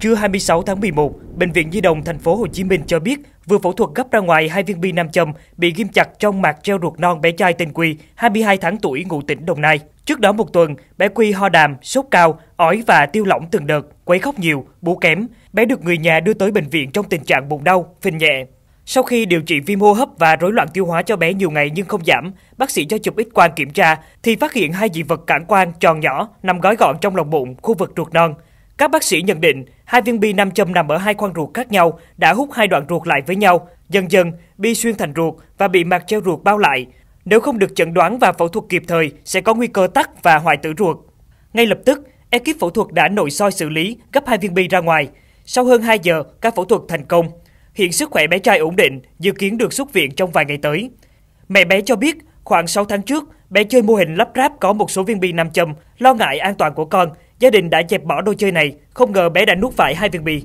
Trưa 26 tháng 11, Bệnh viện Nhi đồng thành phố Hồ Chí Minh cho biết vừa phẫu thuật gấp ra ngoài hai viên bi nam châm bị ghim chặt trong mạc treo ruột non bé trai tên Quy, 22 tháng tuổi ngụ tỉnh Đồng Nai. Trước đó một tuần, bé Quy ho đàm, sốt cao, ói và tiêu lỏng từng đợt, quấy khóc nhiều, bú kém. Bé được người nhà đưa tới bệnh viện trong tình trạng bụng đau, phình nhẹ. Sau khi điều trị viêm hô hấp và rối loạn tiêu hóa cho bé nhiều ngày nhưng không giảm, bác sĩ cho chụp X quang kiểm tra thì phát hiện hai dị vật cản quan tròn nhỏ nằm gói gọn trong lòng bụng, khu vực ruột non. Các bác sĩ nhận định hai viên bi nam châm nằm ở hai khoang ruột khác nhau đã hút hai đoạn ruột lại với nhau, dần dần bi xuyên thành ruột và bị mạc treo ruột bao lại. Nếu không được chẩn đoán và phẫu thuật kịp thời sẽ có nguy cơ tắc và hoại tử ruột. Ngay lập tức, ekip phẫu thuật đã nội soi xử lý gấp hai viên bi ra ngoài. Sau hơn 2 giờ, các phẫu thuật thành công. Hiện sức khỏe bé trai ổn định, dự kiến được xuất viện trong vài ngày tới. Mẹ bé cho biết, khoảng 6 tháng trước, bé chơi mô hình lắp ráp có một số viên bi nam châm, lo ngại an toàn của con Gia đình đã dẹp bỏ đồ chơi này, không ngờ bé đã nuốt phải hai viên bi.